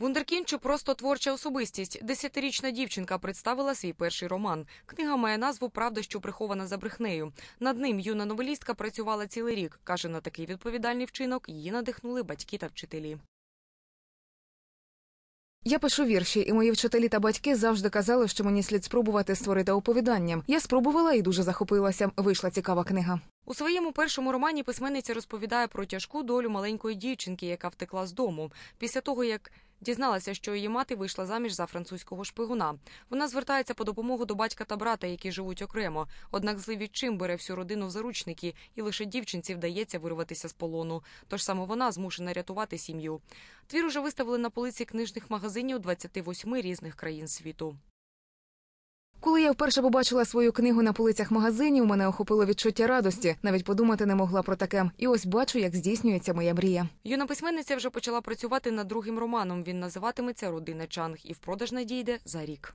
Вундеркін чи просто творча особистість. Десятирічна дівчинка представила свій перший роман. Книга має назву Правда, що прихована за брехнею. Над ним юна новелістка працювала цілий рік. Каже, на такий відповідальний вчинок її надихнули батьки та вчителі. Я пишу вірші, і мої вчителі та батьки завжди казали, що мені слід спробувати створити оповідання. Я спробувала і дуже захопилася. Вийшла цікава книга. У своєму першому романі письменниця розповідає про тяжку долю маленької дівчинки, яка втекла з дому. Після того, як дізналася, що її мати вийшла заміж за французького шпигуна, вона звертається по допомогу до батька та брата, які живуть окремо. Однак злий відчим бере всю родину в заручники, і лише дівчинці вдається вирватися з полону. Тож саме вона змушена рятувати сім'ю. Твір уже виставили на полиці книжних магазинів 28 різних країн світу. Коли я вперше побачила свою книгу на полицях магазинів, мене охопило відчуття радості. Навіть подумати не могла про таке. І ось бачу, як здійснюється моя мрія. Юна письменниця вже почала працювати над другим романом. Він називатиметься Родина Чанг і в продаж надійде за рік.